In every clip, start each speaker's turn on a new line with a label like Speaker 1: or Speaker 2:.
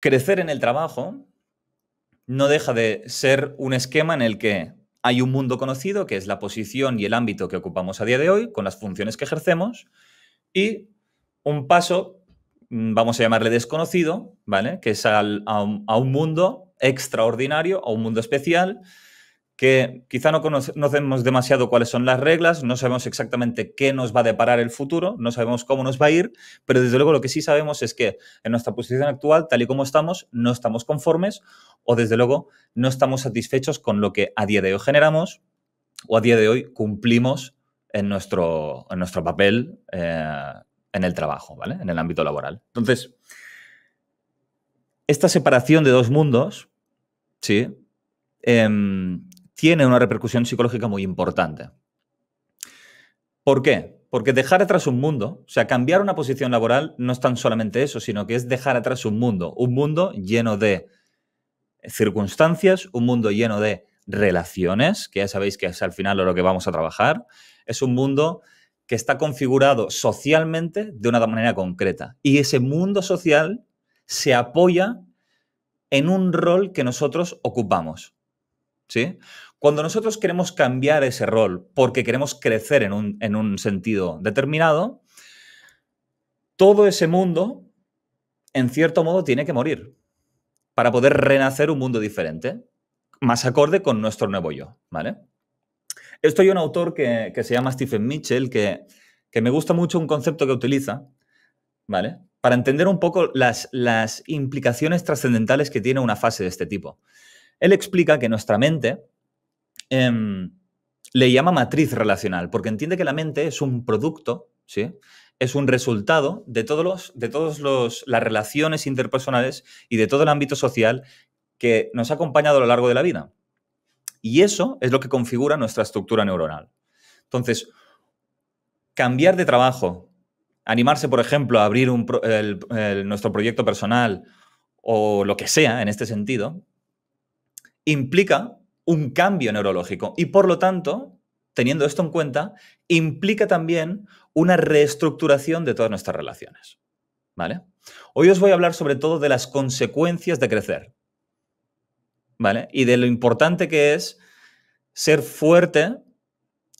Speaker 1: Crecer en el trabajo no deja de ser un esquema en el que hay un mundo conocido, que es la posición y el ámbito que ocupamos a día de hoy, con las funciones que ejercemos, y un paso, mm, vamos a llamarle desconocido, ¿vale? Que es al, a, un, a un mundo extraordinario, a un mundo especial, que quizá no conocemos demasiado cuáles son las reglas, no sabemos exactamente qué nos va a deparar el futuro, no sabemos cómo nos va a ir, pero desde luego lo que sí sabemos es que en nuestra posición actual, tal y como estamos, no estamos conformes o desde luego no estamos satisfechos con lo que a día de hoy generamos o a día de hoy cumplimos en nuestro, nuestro papel eh, en el trabajo, ¿vale? En el ámbito laboral. Entonces, esta separación de dos mundos, ¿sí? Em, tiene una repercusión psicológica muy importante. ¿Por qué? Porque dejar atrás un mundo, o sea, cambiar una posición laboral no es tan solamente eso, sino que es dejar atrás un mundo, un mundo lleno de circunstancias, un mundo lleno de relaciones, que ya sabéis que es al final lo que vamos a trabajar, es un mundo que está configurado socialmente de una manera concreta. Y ese mundo social se apoya en un rol que nosotros ocupamos. ¿Sí? Cuando nosotros queremos cambiar ese rol porque queremos crecer en un, sentido determinado, todo ese mundo, en cierto modo, tiene que morir para poder renacer un mundo diferente, más acorde con nuestro nuevo yo, ¿vale? Estoy hay un autor que, se llama Stephen Mitchell, que, me gusta mucho un concepto que utiliza, ¿vale? Para entender un poco las, las implicaciones trascendentales que tiene una fase de este tipo. Él explica que nuestra mente Em, le llama matriz relacional, porque entiende que la mente es un producto, ¿sí? es un resultado de todas los, de todos las relaciones interpersonales y de todo el ámbito social que nos ha acompañado a lo largo de la vida. Y eso es lo que configura nuestra estructura neuronal. Entonces, cambiar de trabajo, animarse, por ejemplo, a abrir nuestro proyecto personal o lo que sea en este sentido, implica un cambio neurológico y por lo tanto, teniendo esto en cuenta, implica también una reestructuración de todas nuestras relaciones. ¿Vale? Hoy os voy a hablar sobre todo de las consecuencias de crecer. ¿Vale? Y de lo importante que es ser fuerte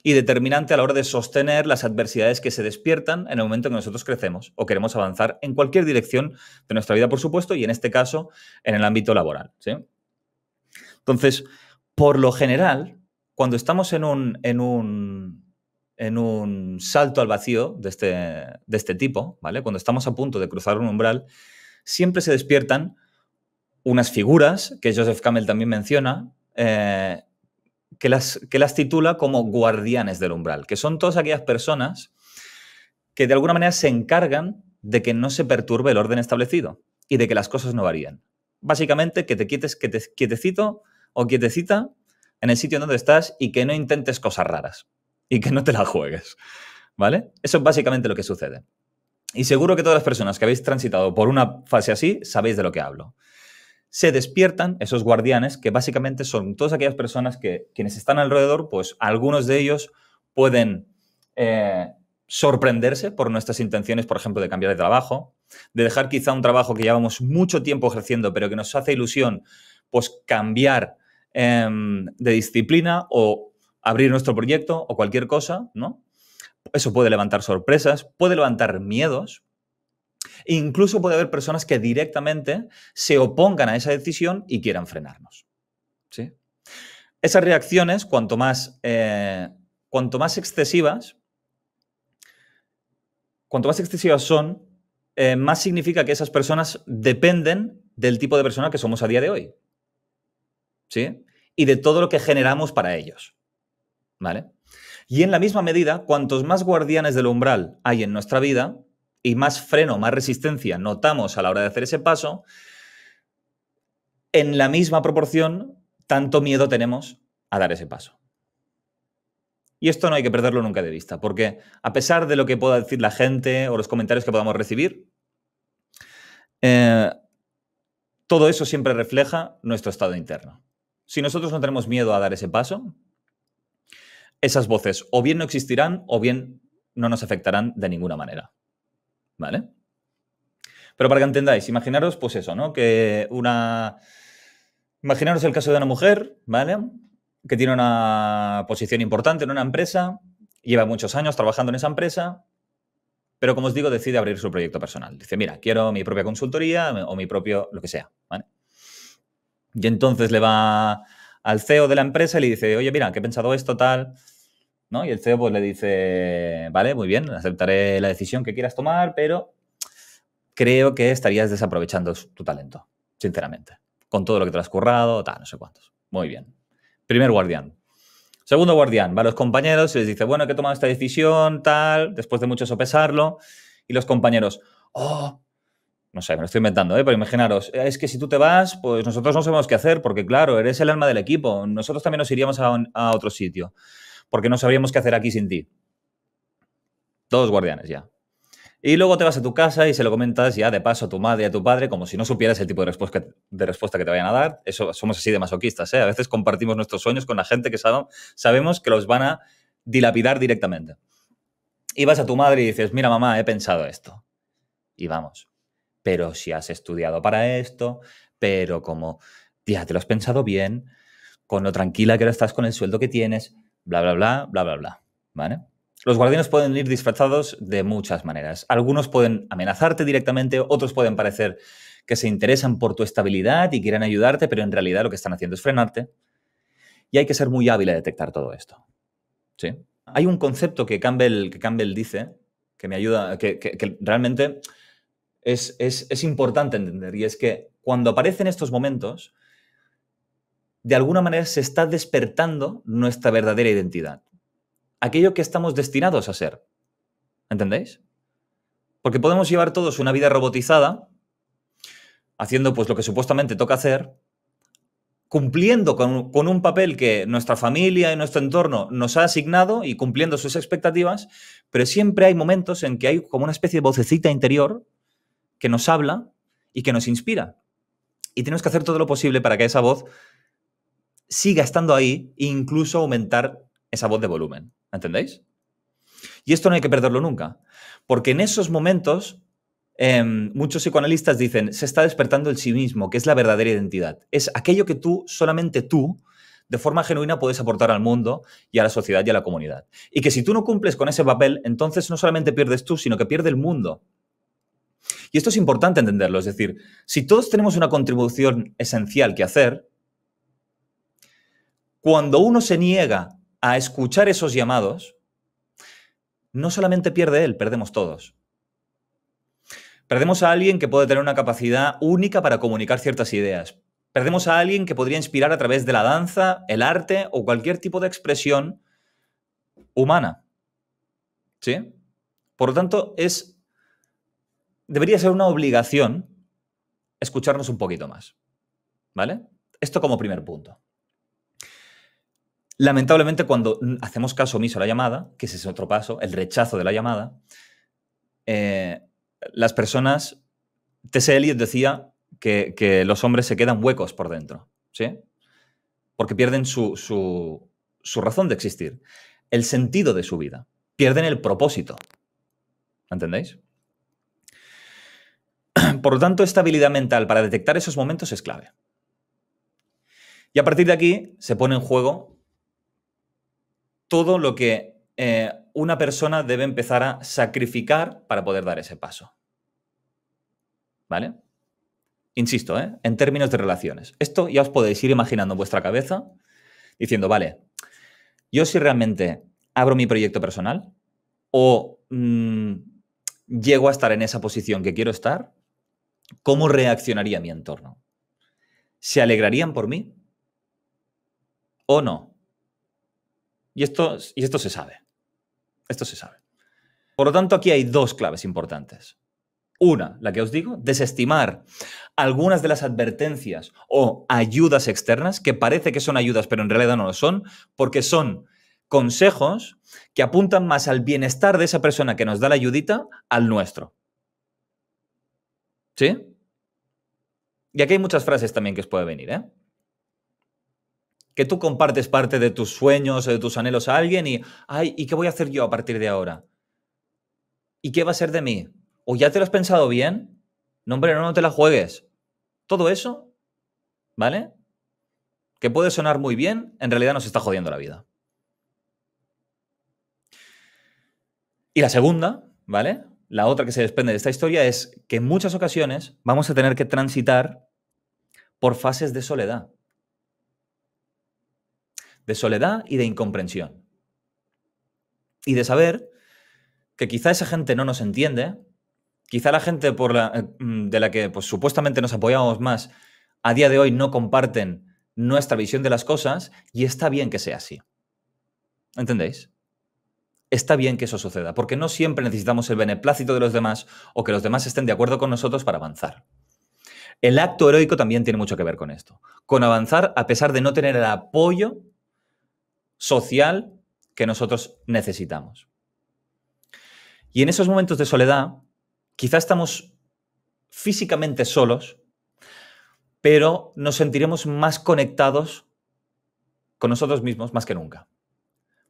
Speaker 1: y determinante a la hora de sostener las adversidades que se despiertan en el momento en que nosotros crecemos o queremos avanzar en cualquier dirección de nuestra vida, por supuesto, y en este caso en el ámbito laboral. Entonces, por lo general, cuando estamos en un, en un, en un salto al vacío de este, de este tipo, ¿vale? Cuando estamos a punto de cruzar un umbral, siempre se despiertan unas figuras que Joseph Campbell también menciona, eh, que, las, que las titula como guardianes del umbral, que son todas aquellas personas que de alguna manera se encargan de que no se perturbe el orden establecido y de que las cosas no varíen. Básicamente, que te quites que te quietecito o quietecita en el sitio donde estás y que no intentes cosas raras y que no te la juegues. ¿Vale? Eso es básicamente lo que sucede. Y seguro que todas las personas que habéis transitado por una fase así sabéis de lo que hablo. Se despiertan esos guardianes que básicamente son todas aquellas personas que quienes están alrededor, pues algunos de ellos pueden eh, sorprenderse por nuestras intenciones, por ejemplo, de cambiar de trabajo, de dejar quizá un trabajo que llevamos mucho tiempo ejerciendo, pero que nos hace ilusión, pues cambiar Em, de disciplina o abrir nuestro proyecto o cualquier cosa, ¿no? Eso puede levantar sorpresas, puede levantar miedos. incluso puede haber personas que directamente se opongan a esa decisión y quieran frenarnos. Esas reacciones, cuanto más, eh, cuanto más excesivas, cuanto más excesivas son, eh, más significa que esas personas dependen del tipo de persona que somos a día de hoy. Y de todo lo que generamos para ellos. ¿Vale? Y en la misma medida, cuantos más guardianes del umbral hay en nuestra vida y más freno, más resistencia notamos a la hora de hacer ese paso, en la misma proporción, tanto miedo tenemos a dar ese paso. Y esto no hay que perderlo nunca de vista, porque a pesar de lo que pueda decir la gente o los comentarios que podamos recibir, eh, todo eso siempre refleja nuestro estado interno. Si nosotros no tenemos miedo a dar ese paso, esas voces o bien no existirán o bien no nos afectarán de ninguna manera. ¿Vale? Pero para que entendáis, imaginaros pues eso, ¿no? Que una... Imaginaros el caso de una mujer, ¿vale? Que tiene una posición importante en una empresa, lleva muchos años trabajando en esa empresa, pero como os digo, decide abrir su proyecto personal. Dice, mira, quiero mi propia consultoría o mi propio lo que sea, ¿vale? Y entonces le va al CEO de la empresa y le dice, oye, mira, que he pensado esto, tal. ¿No? Y el CEO pues, le dice, vale, muy bien, aceptaré la decisión que quieras tomar, pero creo que estarías desaprovechando tu talento, sinceramente. Con todo lo que te has currado, tal, no sé cuántos. Muy bien. Primer guardián. Segundo guardián, va a los compañeros y les dice, bueno, que he tomado esta decisión, tal, después de mucho sopesarlo. Y los compañeros, oh, no sé, me lo estoy inventando, ¿eh? pero imaginaros, es que si tú te vas, pues nosotros no sabemos qué hacer, porque claro, eres el alma del equipo, nosotros también nos iríamos a, otro sitio, porque no sabríamos qué hacer aquí sin ti. Todos guardianes ya. Y luego te vas a tu casa y se lo comentas ya de paso a tu madre y a tu padre, como si no supieras el tipo de respuesta, que te vayan a dar. Eso, somos así de masoquistas, ¿eh? A veces compartimos nuestros sueños con la gente que sabemos que los van a dilapidar directamente. Y vas a tu madre y dices, mira mamá, he pensado esto. Y vamos pero si has estudiado para esto, pero como, ya te lo has pensado bien, con lo tranquila que ahora estás con el sueldo que tienes, bla, bla, bla, bla, bla, bla. ¿Vale? Los guardianes pueden ir disfrazados de muchas maneras. Algunos pueden amenazarte directamente, otros pueden parecer que se interesan por tu estabilidad y quieren ayudarte, pero en realidad lo que están haciendo es frenarte. Y hay que ser muy hábil a detectar todo esto. ¿Sí? Hay un concepto que Campbell, que Campbell dice que me ayuda, que realmente es, importante entender y es que cuando aparecen estos momentos, de alguna manera se está despertando nuestra verdadera identidad, aquello que estamos destinados a ser. ¿Entendéis? Porque podemos llevar todos una vida robotizada, haciendo pues lo que supuestamente toca hacer, cumpliendo con, con, un papel que nuestra familia y nuestro entorno nos ha asignado y cumpliendo sus expectativas, pero siempre hay momentos en que hay como una especie de vocecita interior que nos habla y que nos inspira. Y tenemos que hacer todo lo posible para que esa voz siga estando ahí e incluso aumentar esa voz de volumen. ¿Entendéis? Y esto no hay que perderlo nunca, porque en esos momentos em, muchos psicoanalistas dicen, se está despertando el sí mismo, que es la verdadera identidad. Es aquello que tú, solamente tú, de forma genuina puedes aportar al mundo y a la sociedad y a la comunidad. Y que si tú no cumples con ese papel, entonces no solamente pierdes tú, sino que pierde el mundo. Y esto es importante entenderlo, es decir, si todos tenemos una contribución esencial que hacer, cuando uno se niega a escuchar esos llamados, no solamente pierde él, perdemos todos. Perdemos a alguien que puede tener una capacidad única para comunicar ciertas ideas. Perdemos a alguien que podría inspirar a través de la danza, el arte o cualquier tipo de expresión humana. Por lo tanto, es debería ser una obligación escucharnos un poquito más. ¿Vale? Esto como primer punto. Lamentablemente, cuando hacemos caso omiso a la llamada, que ese es otro paso, el rechazo de la llamada, eh, las personas. T.C. Eliot decía que, los hombres se quedan huecos por dentro, ¿sí? Porque pierden su razón de existir, el sentido de su vida, pierden el propósito. ¿Entendéis? Por lo tanto, esta habilidad mental para detectar esos momentos es clave. Y a partir de aquí se pone en juego todo lo que eh, una persona debe empezar a sacrificar para poder dar ese paso. ¿Vale? Insisto, ¿eh? en términos de relaciones. Esto ya os podéis ir imaginando en vuestra cabeza diciendo, vale, yo si realmente abro mi proyecto personal o mm, llego a estar en esa posición que quiero estar, ¿cómo reaccionaría mi entorno? ¿Se alegrarían por mí? ¿O no? Y esto, y esto se sabe. Esto se sabe. Por lo tanto, aquí hay dos claves importantes. Una, la que os digo, desestimar algunas de las advertencias o ayudas externas, que parece que son ayudas, pero en realidad no lo son, porque son consejos que apuntan más al bienestar de esa persona que nos da la ayudita al nuestro. ¿Sí? Y aquí hay muchas frases también que os puede venir, ¿eh? Que tú compartes parte de tus sueños o de tus anhelos a alguien y, ay, ¿y qué voy a hacer yo a partir de ahora? ¿Y qué va a ser de mí? ¿O ya te lo has pensado bien? No, hombre, no, no te la juegues. Todo eso, ¿vale? Que puede sonar muy bien, en realidad nos está jodiendo la vida. Y la segunda, ¿vale? la otra que se desprende de esta historia es que en muchas ocasiones vamos a tener que transitar por fases de soledad. De soledad y de incomprensión. Y de saber que quizá esa gente no nos entiende, quizá la gente por la, eh, mm, de la que pues, supuestamente nos apoyamos más, a día de hoy no comparten nuestra visión de las cosas y está bien que sea así. ¿Entendéis? está bien que eso suceda, porque no siempre necesitamos el beneplácito de los demás o que los demás estén de acuerdo con nosotros para avanzar. El acto heroico también tiene mucho que ver con esto, con avanzar a pesar de no tener el apoyo social que nosotros necesitamos. Y en esos momentos de soledad, quizá estamos físicamente solos, pero nos sentiremos más conectados con nosotros mismos más que nunca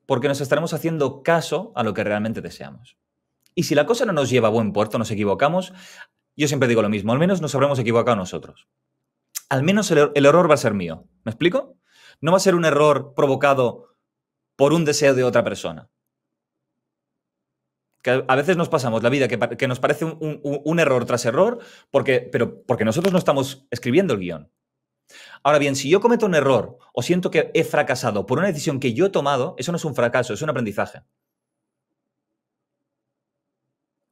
Speaker 1: porque nos estaremos haciendo caso a lo que realmente deseamos. Y si la cosa no nos lleva a buen puerto, nos equivocamos, yo siempre digo lo mismo, al menos nos habremos equivocado nosotros. Al menos el, error va a ser mío. ¿Me explico? No va a ser un error provocado por un deseo de otra persona. a veces nos pasamos la vida que, nos parece un, error tras error, porque, pero porque nosotros no estamos escribiendo el guión. Ahora bien, si yo cometo un error o siento que he fracasado por una decisión que yo he tomado, eso no es un fracaso, es un aprendizaje.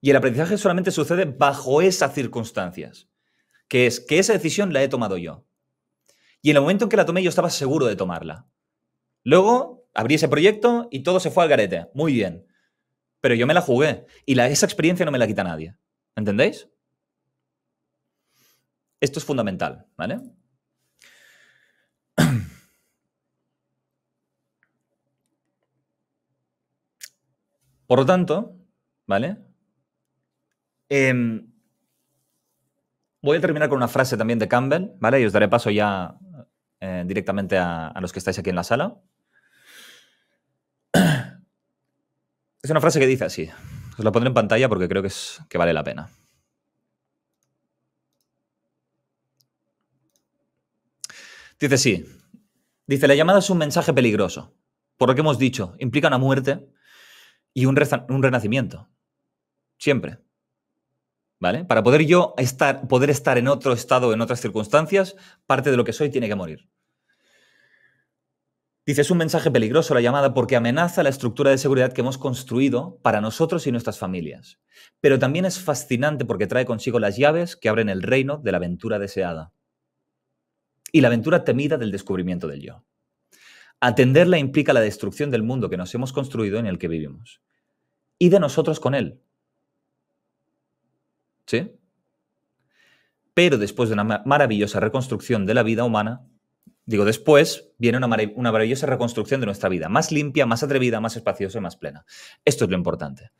Speaker 1: Y el aprendizaje solamente sucede bajo esas circunstancias, que es que esa decisión la he tomado yo. Y en el momento en que la tomé yo estaba seguro de tomarla. Luego abrí ese proyecto y todo se fue al garete. Muy bien. Pero yo me la jugué y esa experiencia no me la quita nadie. ¿Entendéis? Esto es fundamental, ¿vale? Por lo tanto, ¿vale? Em, voy a terminar con una frase también de Campbell, ¿vale? Y os daré paso ya eh, directamente a, los que estáis aquí en la sala. Es una frase que dice así. Os la pondré en pantalla porque creo que, es, que vale la pena. Dice sí. Dice, la llamada es un mensaje peligroso. Por lo que hemos dicho, implica una muerte y un, un renacimiento. Siempre. ¿Vale? Para poder yo estar, poder estar en otro estado, en otras circunstancias, parte de lo que soy tiene que morir. Dice, es un mensaje peligroso la llamada porque amenaza la estructura de seguridad que hemos construido para nosotros y nuestras familias. Pero también es fascinante porque trae consigo las llaves que abren el reino de la aventura deseada y la aventura temida del descubrimiento del yo. Atenderla implica la destrucción del mundo que nos hemos construido en el que vivimos y de nosotros con él. ¿Sí? Pero después de una maravillosa reconstrucción de la vida humana, digo, después viene una, maravillosa reconstrucción de nuestra vida, más limpia, más atrevida, más espaciosa y más plena. Esto es lo importante.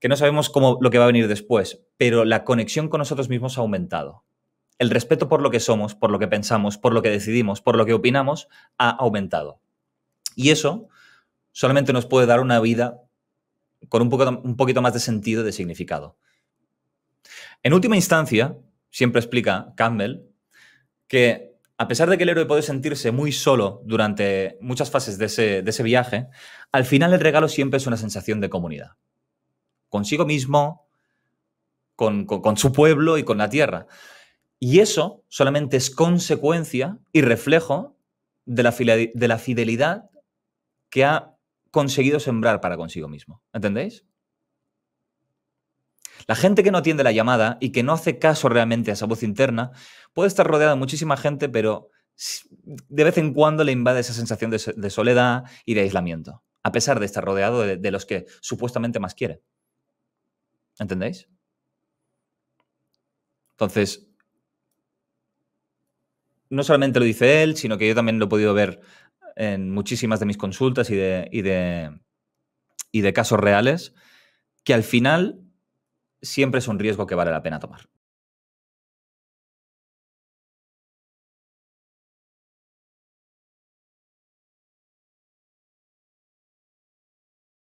Speaker 1: Que no sabemos cómo lo que va a venir después, pero la conexión con nosotros mismos ha aumentado el respeto por lo que somos, por lo que pensamos, por lo que decidimos, por lo que opinamos, ha aumentado. Y eso solamente nos puede dar una vida con un, poco, un poquito más de sentido, de significado. En última instancia, siempre explica Campbell, que a pesar de que el héroe puede sentirse muy solo durante muchas fases de ese, viaje, al final el regalo siempre es una sensación de comunidad. Consigo mismo, con su pueblo y con la tierra. Y eso solamente es consecuencia y reflejo de la, fidelidad que ha conseguido sembrar para consigo mismo. ¿Entendéis? La gente que no atiende la llamada y que no hace caso realmente a esa voz interna puede estar rodeada de muchísima gente, pero de vez en cuando le invade esa sensación de, soledad y de aislamiento, a pesar de estar rodeado de los que supuestamente más quiere. ¿Entendéis? Entonces, no solamente lo dice él, sino que yo también lo he podido ver en muchísimas de mis consultas y de, y de, y de casos reales, que al final siempre es un riesgo que vale la pena tomar.